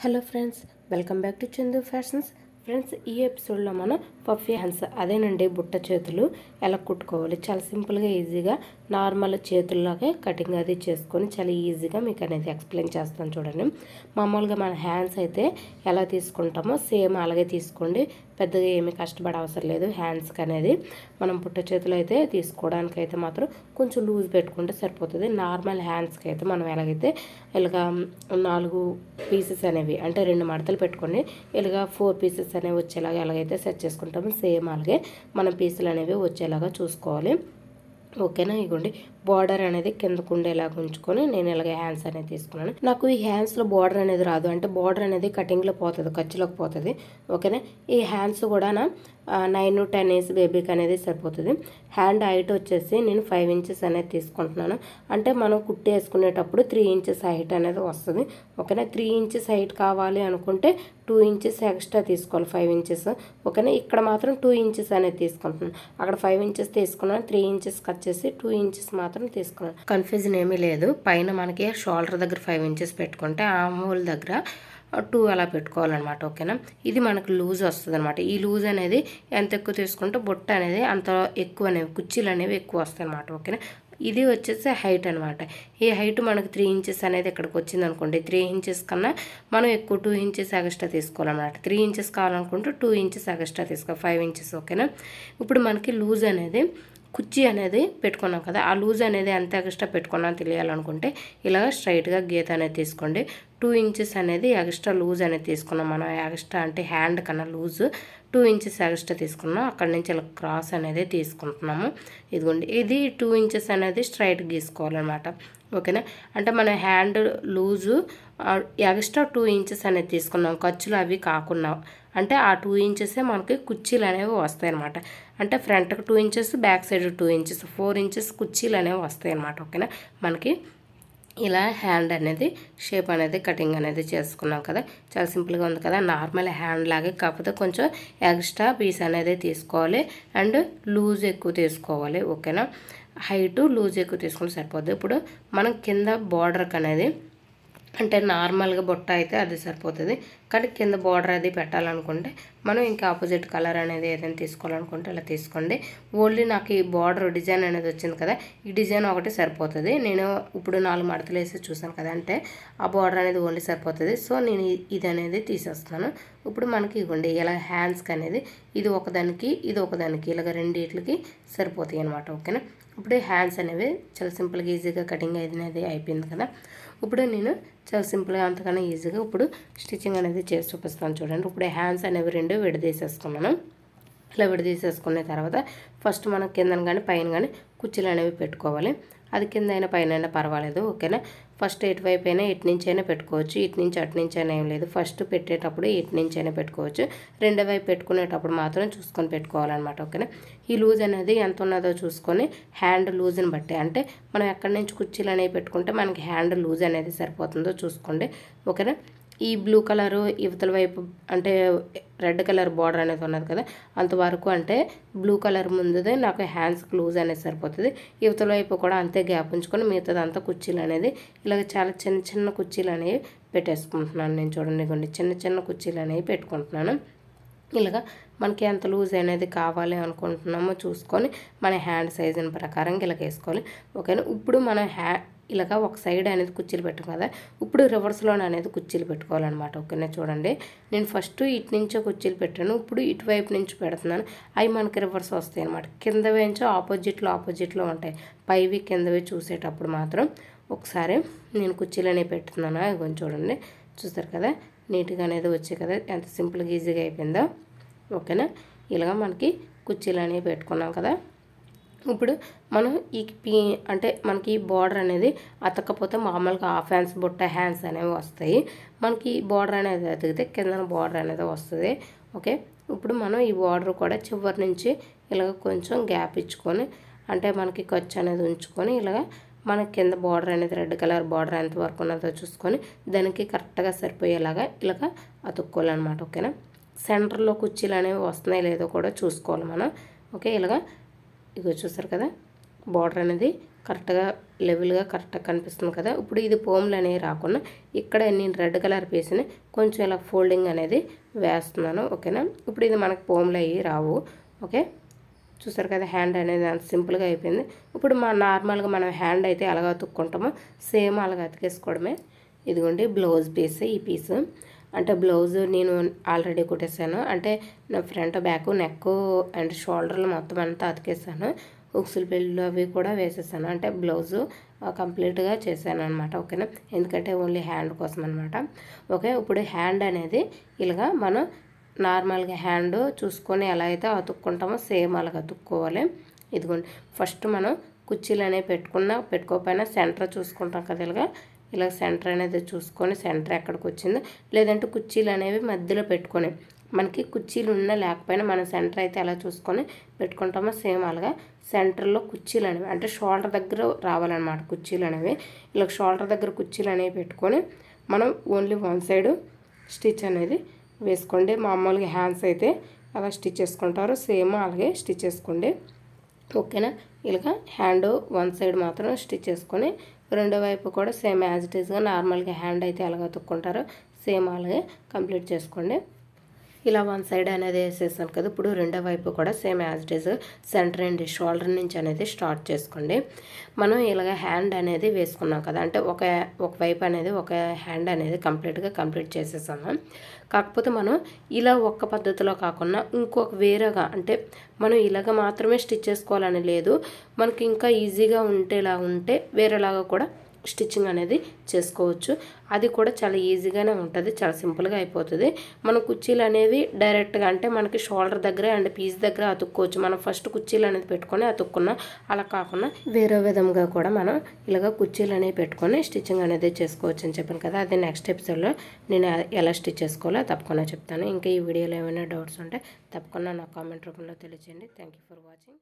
hello friends welcome back to Chandu fashions friends ఈ ఎపిసోడ్లో మనం పఫీ హ్యాండ్స్ అదేనండి బుట్ట చేతులు ఎలా కుట్టుకోవాలి చాలా సింపుల్గా ఈజీగా నార్మల్ చేతుల్లాగే కటింగ్ అది చేసుకొని చాలా ఈజీగా మీకు అనేది ఎక్స్ప్లెయిన్ చేస్తాను చూడండి మామూలుగా మన హ్యాండ్స్ అయితే ఎలా తీసుకుంటామో సేమ్ అలాగే తీసుకోండి పెద్దగా ఏమి కష్టపడే అవసరం లేదు హ్యాండ్స్కి అనేది మనం పుట్ట చేతులు అయితే తీసుకోవడానికి అయితే మాత్రం కొంచెం లూజ్ పెట్టుకుంటే సరిపోతుంది నార్మల్ హ్యాండ్స్కి అయితే మనం ఎలాగైతే ఇలాగా నాలుగు పీసెస్ అనేవి అంటే రెండు మడతలు పెట్టుకొని ఇలాగా ఫోర్ పీసెస్ అనేవి వచ్చేలాగా ఎలాగైతే సెట్ చేసుకుంటాం మాత్రం సేమ్ అలాగే మన పీసులు అనేవి వచ్చేలాగా చూసుకోవాలి ఓకేనా ఇగోండి బార్డర్ అనేది కిందకు ఉండేలాగా ఉంచుకొని నేను ఇలాగ హ్యాండ్స్ అనేది తీసుకున్నాను నాకు ఈ హ్యాండ్స్లో బార్డర్ అనేది రాదు అంటే బార్డర్ అనేది కటింగ్లో పోతుంది ఖర్చులోకి పోతుంది ఓకేనా ఈ హ్యాండ్స్ కూడా నా నైన్ టెన్ ఇయర్స్ బేబీకి అనేది సరిపోతుంది హ్యాండ్ హైట్ వచ్చేసి నేను ఫైవ్ ఇంచెస్ అనేది తీసుకుంటున్నాను అంటే మనం కుట్టి వేసుకునేటప్పుడు త్రీ ఇంచెస్ హైట్ అనేది వస్తుంది ఓకేనా త్రీ ఇంచెస్ హైట్ కావాలి అనుకుంటే టూ ఇంచెస్ ఎక్స్ట్రా తీసుకోవాలి ఫైవ్ ఇంచెస్ ఓకేనా ఇక్కడ మాత్రం టూ ఇంచెస్ అనేది తీసుకుంటున్నాను అక్కడ ఫైవ్ ఇంచెస్ తీసుకున్నాను త్రీ ఇంచెస్ కట్ చేసి టూ ఇంచెస్ మాత్రం మాత్రం తీసుకున్నాను కన్ఫ్యూజన్ ఏమీ లేదు పైన మనకి షోల్డర్ దగ్గర ఫైవ్ ఇంచెస్ పెట్టుకుంటే ఆ మూల దగ్గర టూ అలా పెట్టుకోవాలన్నమాట ఓకేనా ఇది మనకు లూజ్ వస్తుంది అనమాట ఈ లూజ్ అనేది ఎంత ఎక్కువ తీసుకుంటే బొట్ట అనేది అంత ఎక్కువ అనేవి కుర్చీలు అనేవి ఎక్కువ వస్తాయి అనమాట ఓకేనా ఇది వచ్చేసి హైట్ అనమాట ఈ హైట్ మనకు త్రీ ఇంచెస్ అనేది ఇక్కడికి వచ్చింది అనుకోండి త్రీ ఇంచెస్ కన్నా మనం ఎక్కువ టూ ఇంచెస్ ఎగస్ట్రా తీసుకోవాలన్నమాట త్రీ ఇంచెస్ కావాలనుకుంటే టూ ఇంచెస్ ఎగస్ట్రా తీసుకోవాలి ఫైవ్ ఇంచెస్ ఓకేనా ఇప్పుడు మనకి లూజ్ అనేది కుర్చీ అనేది పెట్టుకున్నాం కదా ఆ లూజ్ అనేది ఎంత ఎక్స్ట్రా పెట్టుకున్నా తెలియాలనుకుంటే ఇలాగ స్ట్రైట్గా గీత అనేది తీసుకోండి టూ ఇంచెస్ అనేది ఎక్స్ట్రా లూజ్ అనేది తీసుకున్నాం మనం ఎక్స్ట్రా అంటే హ్యాండ్ కన్నా లూజ్ టూ ఇంచెస్ ఎక్స్ట్రా తీసుకున్నాం అక్కడి నుంచి ఇలా క్రాస్ అనేది తీసుకుంటున్నాము ఇదిగోండి ఇది టూ ఇంచెస్ అనేది స్ట్రైట్ గీసుకోవాలన్నమాట ఓకేనా అంటే మనం hand loose extra two inches అనేది తీసుకున్నాం ఖర్చులు అవి కాకుండా అంటే ఆ టూ ఇంచెసే మనకి కుర్చీలు అనేవి వస్తాయి అనమాట అంటే ఫ్రంట్కి two inches back side two inches four inches కుర్చీలు అనేవి వస్తాయి అనమాట ఓకేనా మనకి ఇలా హ్యాండ్ అనేది షేప్ అనేది కటింగ్ అనేది చేసుకున్నాం కదా చాలా సింపుల్గా ఉంది కదా నార్మల్ హ్యాండ్ లాగే కాకపోతే కొంచెం ఎక్స్ట్రా పీస్ అనేది తీసుకోవాలి అండ్ లూజ్ ఎక్కువ తీసుకోవాలి ఓకేనా హైటు లూజ్ ఎక్కువ తీసుకుంటే సరిపోద్ది ఇప్పుడు మనం కింద బార్డర్కి అనేది అంటే నార్మల్గా బొట్ట అయితే అది సరిపోతుంది కానీ కింద బార్డర్ అది పెట్టాలనుకుంటే మనం ఇంకా ఆపోజిట్ కలర్ అనేది ఏదైనా తీసుకోవాలనుకుంటే అలా తీసుకోండి ఓన్లీ నాకు ఈ బార్డర్ డిజైన్ అనేది వచ్చింది కదా ఈ డిజైన్ ఒకటి సరిపోతుంది నేను ఇప్పుడు నాలుగు మడతలు వేసి చూసాను కదా అంటే ఆ బార్డర్ అనేది ఓన్లీ సరిపోతుంది సో నేను ఇది అనేది తీసేస్తాను ఇప్పుడు మనకి ఇవ్వండి ఇలా హ్యాండ్స్కి అనేది ఇది ఒకదానికి ఇది ఒకదానికి ఇలాగ రెండింటికి సరిపోతాయి అనమాట ఓకేనా ఇప్పుడే హ్యాండ్స్ అనేవి చాలా సింపుల్గా ఈజీగా కటింగ్ అనేది అయిపోయింది కదా ఇప్పుడు నేను చాలా సింపుల్గా అంతకన్నా ఈజీగా ఇప్పుడు స్టిచ్చింగ్ అనేది చేసి చూపిస్తాను చూడండి ఇప్పుడు హ్యాండ్స్ అనేవి రెండు విడదీసేసుకున్నాను ఇలా విడదీసేసుకున్న తర్వాత ఫస్ట్ మనం కిందన కానీ పైన కానీ కుచ్చులు అనేవి పెట్టుకోవాలి అది కింద అయినా పైన అయినా పర్వాలేదు ఓకేనా ఫస్ట్ ఎటువైపు అయినా ఇటు నుంచి అయినా పెట్టుకోవచ్చు ఇటు నుంచి అటు నుంచి అయినా ఏం లేదు ఫస్ట్ పెట్టేటప్పుడు ఇటు నుంచి అయినా పెట్టుకోవచ్చు రెండో వైపు పెట్టుకునేటప్పుడు మాత్రం చూసుకొని పెట్టుకోవాలన్నమాట ఓకేనా ఈ లూజ్ అనేది ఎంత ఉన్నదో చూసుకొని హ్యాండ్ లూజ్ని బట్టి అంటే మనం ఎక్కడి నుంచి కుర్చీలు అనేవి పెట్టుకుంటే మనకి హ్యాండ్ లూజ్ అనేది సరిపోతుందో చూసుకోండి ఓకేనా ఈ బ్లూ కలరు ఇవతల వైపు అంటే రెడ్ కలర్ బార్డర్ అనేది ఉన్నది కదా అంతవరకు అంటే బ్లూ కలర్ ముందుదే నాకు హ్యాండ్స్ క్లూజ్ అనేది సరిపోతుంది ఇవతల వైపు కూడా అంతే గ్యాప్ ఉంచుకొని మిగతాదంతా కుర్చీలు అనేది ఇలాగ చాలా చిన్న చిన్న కుర్చీలు అనేవి పెట్టేసుకుంటున్నాను నేను చూడండి కొన్ని చిన్న చిన్న కుర్చీలు అనేవి పెట్టుకుంటున్నాను ఇలాగ మనకి ఎంత లూజ్ అనేది కావాలి అనుకుంటున్నామో చూసుకొని మన హ్యాండ్ సైజుని ప్రకారం ఇలాగ వేసుకోవాలి ఓకేనా ఇప్పుడు మన హ్యా ఇలాగ ఒక సైడ్ అనేది కుర్చీలు పెట్టాం కదా ఇప్పుడు రివర్స్లో అనేది కుర్చీలు పెట్టుకోవాలన్నమాట ఓకేనా చూడండి నేను ఫస్ట్ ఇటు నుంచో కుర్చీలు పెట్టాను ఇప్పుడు ఇటువైపు నుంచి పెడుతున్నాను అవి మనకి రివర్స్ వస్తాయి అనమాట కింద వేయించో ఆపోజిట్లో ఆపోజిట్లో ఉంటాయి పైవి కిందవి చూసేటప్పుడు మాత్రం ఒకసారి నేను కుర్చీలు అనేవి పెట్టుతున్నాను అవి చూడండి చూస్తారు కదా నీట్గా అనేది వచ్చాయి కదా ఎంత సింపుల్గా ఈజీగా అయిపోయిందో ఓకేనా ఇలాగ మనకి కుర్చీలు అనేవి పెట్టుకున్నాం కదా ఇప్పుడు మనం ఈ పీ అంటే మనకి బార్డర్ అనేది అతకపోతే మామూలుగా హాఫ్ హ్యాండ్స్ బుట్ట హ్యాండ్స్ అనేవి వస్తాయి మనకి బార్డర్ అనేది అతికితే కింద బార్డర్ అనేది వస్తుంది ఓకే ఇప్పుడు మనం ఈ బార్డర్ కూడా చివరి నుంచి ఇలాగ కొంచెం గ్యాప్ ఇచ్చుకొని అంటే మనకి ఖర్చు అనేది ఉంచుకొని ఇలాగ మన కింద బార్డర్ అనేది రెడ్ కలర్ బార్డర్ ఎంత వరకు ఉన్నదో చూసుకొని దానికి కరెక్ట్గా సరిపోయేలాగా ఇలాగ అతుక్కోవాలన్నమాట ఓకేనా సెంటర్లో కుర్చీలు అనేవి వస్తున్నాయి లేదో కూడా చూసుకోవాలి మనం ఓకే ఇలాగ ఇక చూసారు కదా బార్డర్ అనేది కరెక్ట్గా లెవెల్గా కరెక్ట్గా కనిపిస్తుంది కదా ఇప్పుడు ఇది పోమ్లు అనేవి రాకుండా ఇక్కడ నేను రెడ్ కలర్ పీస్ని కొంచెం ఇలా ఫోల్డింగ్ అనేది వేస్తున్నాను ఓకేనా ఇప్పుడు ఇది మనకు పోమ్లు అవి రావు ఓకే చూసారు కదా హ్యాండ్ అనేది అంత సింపుల్గా అయిపోయింది ఇప్పుడు మా నార్మల్గా మనం హ్యాండ్ అయితే అలాగ అతుక్కుంటామో సేమ్ అలాగ అతికేసుకోవడమే ఇదిగోండి బ్లౌజ్ పీస్ ఈ పీస్ అంటే బ్లౌజ్ నేను ఆల్రెడీ కుట్టేశాను అంటే నా ఫ్రంట్ బ్యాక్ నెక్ అండ్ షోల్డర్లు మొత్తం అంతా అతికేసాను ఉక్సులు పెళ్ళు అవి కూడా వేసేసాను అంటే బ్లౌజు కంప్లీట్గా చేశాను అనమాట ఓకేనా ఎందుకంటే ఓన్లీ హ్యాండ్ కోసం అనమాట ఓకే ఇప్పుడు హ్యాండ్ అనేది ఇలాగా మనం నార్మల్గా హ్యాండ్ చూసుకొని ఎలా అయితే అతుక్కుంటామో సేమ్ అలాగ అతుక్కోవాలి ఇదిగోండి ఫస్ట్ మనం కుర్చీలు అనేవి పెట్టుకున్నా పెట్టుకోకపోయినా సెంటర్ చూసుకుంటాం కదా ఇలాగ ఇలా సెంటర్ అనేది చూసుకొని సెంటర్ ఎక్కడికి వచ్చిందో లేదంటే కుర్చీలు అనేవి మధ్యలో పెట్టుకొని మనకి కుర్చీలు ఉన్నా లేకపోయినా మన సెంటర్ అయితే ఎలా చూసుకొని పెట్టుకుంటామో సేమ్ అలాగా సెంటర్లో కుర్చీలు అనేవి అంటే షోల్డర్ దగ్గర రావాలన్నమాట కుర్చీలు అనేవి ఇలా షోల్డర్ దగ్గర కుర్చీలు అనేవి పెట్టుకొని మనం ఓన్లీ వన్ సైడ్ స్టిచ్ అనేది వేసుకోండి మామూలుగా హ్యాండ్స్ అయితే అలా స్టిచ్ చేసుకుంటారు సేమ్ అలాగే స్టిచ్ చేసుకోండి ఓకేనా ఇలాగ హ్యాండ్ వన్ సైడ్ మాత్రం స్టిచ్ చేసుకొని రెండో వైపు కూడా సేమ్ యాజ్ ఇట్ ఈస్గా నార్మల్గా హ్యాండ్ అయితే ఎలాగ తొక్కుంటారో సేమ్ అలాగే కంప్లీట్ చేసుకోండి ఇలా వన్ సైడ్ అనేది వేసేసాను కదా ఇప్పుడు రెండో వైపు కూడా same as it center and shoulder నుంచి అనేది స్టార్ట్ చేసుకోండి మనం ఇలాగ హ్యాండ్ అనేది వేసుకున్నాం కదా అంటే ఒక ఒక వైపు అనేది ఒక హ్యాండ్ అనేది కంప్లీట్గా కంప్లీట్ చేసేసాము కాకపోతే మనం ఇలా ఒక్క పద్ధతిలో కాకుండా ఇంకొక వేరేగా అంటే మనం ఇలాగ మాత్రమే స్టిచ్ చేసుకోవాలని లేదు మనకి ఇంకా ఈజీగా ఉంటేలా ఉంటే వేరేలాగా కూడా స్టిచ్చింగ్ అనేది చేసుకోవచ్చు అది కూడా చాలా ఈజీగానే ఉంటుంది చాలా సింపుల్గా అయిపోతుంది మనం కుర్చీలు అనేవి డైరెక్ట్గా అంటే మనకి షోల్డర్ దగ్గర అండ్ పీస్ దగ్గర అతుక్కోవచ్చు మనం ఫస్ట్ కుర్చీలు అనేది పెట్టుకొని అతుక్కున్నా అలా కాకుండా వేరే విధంగా కూడా మనం ఇలాగ కుర్చీలు అనేవి పెట్టుకొని స్టిచ్చింగ్ అనేది చేసుకోవచ్చు అని చెప్పాను కదా అది నెక్స్ట్ ఎపిసోడ్లో నేను ఎలా స్టిచ్ చేసుకోవాలో తప్పకుండా చెప్తాను ఇంకా ఈ వీడియోలో ఏమైనా డౌట్స్ ఉంటే తప్పకుండా నా కామెంట్ రూపంలో తెలియచేయండి థ్యాంక్ ఫర్ వాచింగ్